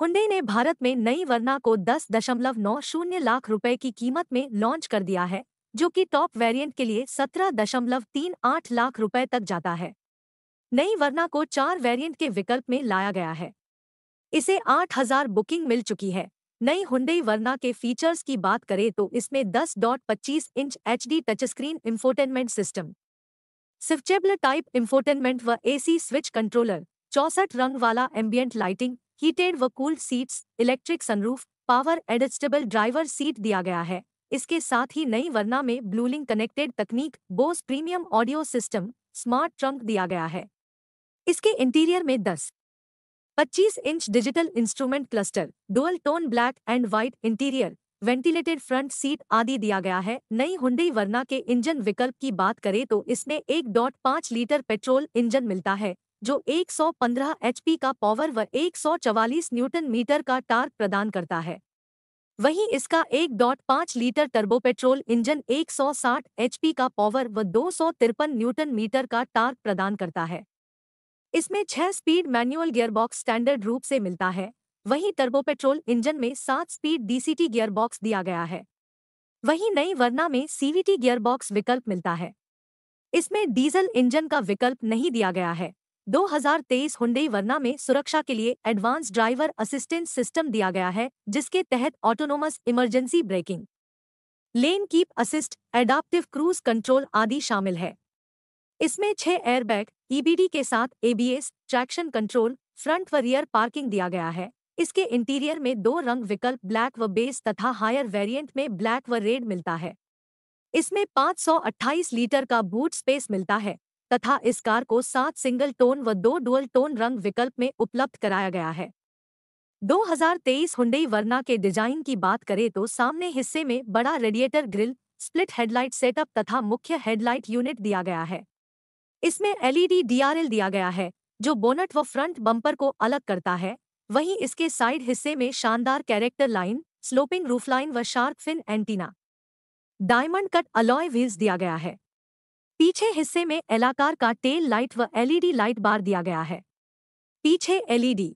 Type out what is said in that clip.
Hyundai ने भारत में नई वर्ना को 10.90 लाख रुपए की कीमत में लॉन्च कर दिया है जो कि टॉप वेरिएंट के लिए 17.38 लाख रुपए तक जाता है नई वर्ना को चार वेरिएंट के विकल्प में लाया गया है इसे 8000 बुकिंग मिल चुकी है नई हुंडई वर्ना के फीचर्स की बात करें तो इसमें 10.25 inch H D touch screen infotainment system switchable type infotainment व एसी स्विच कंट्रोलर चौसठ रंग वाला एम्बियंट लाइटिंग हीटेड व cooled seats electric sunroof power adjustable driver seat दिया गया है इसके साथ ही नई वर्ना में ब्लूलिंग कनेक्टेड तकनीक Bose premium audio system smart trunk दिया गया है इसके इंटीरियर में 10 25 inch digital instrument cluster dual tone black and white interior ventilated front seat आदि दिया गया है नई हुंडई वरना के इंजन विकल्प की बात करें तो इसमें 1.5 लीटर पेट्रोल इंजन मिलता है जो 115 एचपी का पावर व 144 न्यूटन मीटर का टार्क प्रदान करता है वहीं इसका 1.5 litre turbo petrol engine 160 HP का पावर व दो न्यूटन मीटर का टार्क प्रदान करता है इसमें छह स्पीड मैनुअल गियरबॉक्स स्टैंडर्ड रूप से मिलता है वहीं टर्बो पेट्रोल इंजन में सात स्पीड डीसीटी गियरबॉक्स दिया गया है वहीं नई वर्ना में सीवीटी गियरबॉक्स विकल्प मिलता है इसमें डीजल इंजन का विकल्प नहीं दिया गया है 2023 हुंडई वर्ना में सुरक्षा के लिए एडवांस ड्राइवर असिस्टेंस सिस्टम दिया गया है जिसके तहत autonomous emergency braking lane keep assist adaptive cruise control आदि शामिल है इसमें छह एयरबैग ईबीडी e के साथ एबीएस ट्रैक्शन कंट्रोल फ्रंट व रियर पार्किंग दिया गया है इसके इंटीरियर में दो रंग विकल्प ब्लैक व बेस तथा हायर वेरिएंट में ब्लैक व रेड मिलता है इसमें 528 लीटर का बूट स्पेस मिलता है तथा इस कार को सात सिंगल टोन व दो डुअल टोन रंग विकल्प में उपलब्ध कराया गया है 2023 हुंडई वर्ना के डिजाइन की बात करें तो सामने हिस्से में बड़ा radiator grille split headlight setup तथा मुख्य हेडलाइट यूनिट दिया गया है इसमें एलईडी डीआरएल दिया गया है जो बोनट व फ्रंट बम्पर को अलग करता है वहीं इसके साइड हिस्से में शानदार कैरेक्टर लाइन स्लोपिंग रूफलाइन व shark fin antenna diamond cut alloy wheels दिया गया है पीछे हिस्से में एलाकार का टेल लाइट व एलईडी लाइट बार दिया गया है पीछे एलईडी